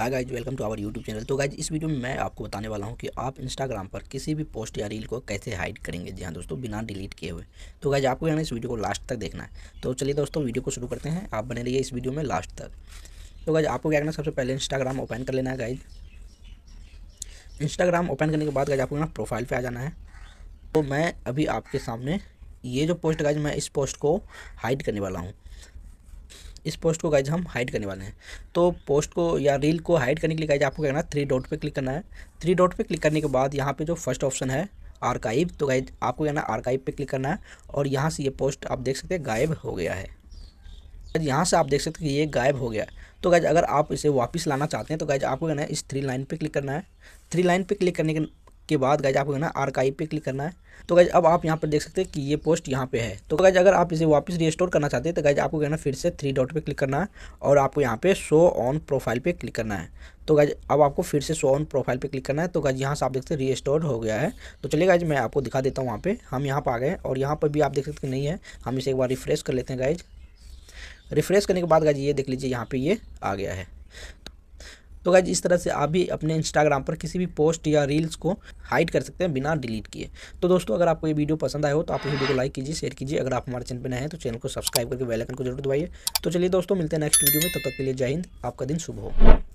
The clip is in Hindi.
hi guys welcome to our YouTube channel तो गाइज इस वीडियो में मैं आपको बताने वाला हूँ कि आप इंस्टाग्राम पर किसी भी पोस्ट या रील को कैसे हाइड करेंगे जी हाँ दोस्तों बिना डिलीट किए हुए तो गाइज आपको यहाँ इस वीडियो को लास्ट तक देखना है तो चलिए दोस्तों वीडियो को शुरू करते हैं आप बने रहिए इस वीडियो में लास्ट तक तो गाइज आपको क्या करना सबसे पहले इंस्टाग्राम ओपन कर लेना है गाइज इंस्टाग्राम ओपन करने के बाद गाइज आपको यहाँ प्रोफाइल पर आ जाना है तो मैं अभी आपके सामने ये जो पोस्ट गाइज मैं इस पोस्ट को हाइड करने वाला हूँ इस पोस्ट को गाइज हम हाइड करने वाले हैं तो पोस्ट को या रील को हाइड करने के लिए गाइज आपको क्या करना है थ्री डॉट पे क्लिक करना है थ्री डॉट पे क्लिक करने के बाद यहाँ पे जो फर्स्ट ऑप्शन है आर्काइव तो गाइज आपको क्या ना आर्काइव पे क्लिक करना है और यहाँ से ये पोस्ट आप देख सकते हैं गायब हो गया है यहाँ से आप देख सकते हैं कि ये गायब हो गया तो गाइज अगर आप इसे वापस लाना चाहते हैं तो गाइज आपको क्या है इस थ्री लाइन पे क्लिक करना है थ्री लाइन पे क्लिक करने के के बाद गाइज आपको ना आर्काइव पे क्लिक करना है तो गाइज अब आप यहाँ पर देख सकते हैं कि ये पोस्ट यहाँ पे है तो गाइज अगर आप इसे वापस रिस्टोर करना चाहते हैं तो गाइज आपको कहना फिर से थ्री डॉट पे क्लिक करना है और आपको यहाँ पे शो ऑन प्रोफाइल पे क्लिक करना है तो गाइज अब आपको फिर से शो ऑन प्रोफाइल पे क्लिक करना है तो गाइज यहाँ से आप देखते हैं रिस्टोर हो गया है तो चलिए गाइज मैं आपको दिखा देता हूँ वहाँ पर हम यहाँ पर आ गए और यहाँ पर भी आप देख सकते नहीं है हम इसे एक बार रिफ्रेश कर लेते हैं गाइज रिफ्रेश करने के बाद गाइज ये देख लीजिए यहाँ पर ये आ गया है तो गाइज इस तरह से आप भी अपने इंस्टाग्राम पर किसी भी पोस्ट या रील्स को हाइड कर सकते हैं बिना डिलीट किए तो दोस्तों अगर आपको ये वीडियो पसंद आए हो तो आप इस वीडियो को लाइक कीजिए शेयर कीजिए अगर आप हमारे चैनल पर नए हैं तो चैनल को सब्सक्राइब करके बेलाइकन को जरूर दबाइए तो चलिए दोस्तों मिलते हैं नेक्स्ट वीडियो में तब तक के लिए जय हिंद आपका दिन शुभ हो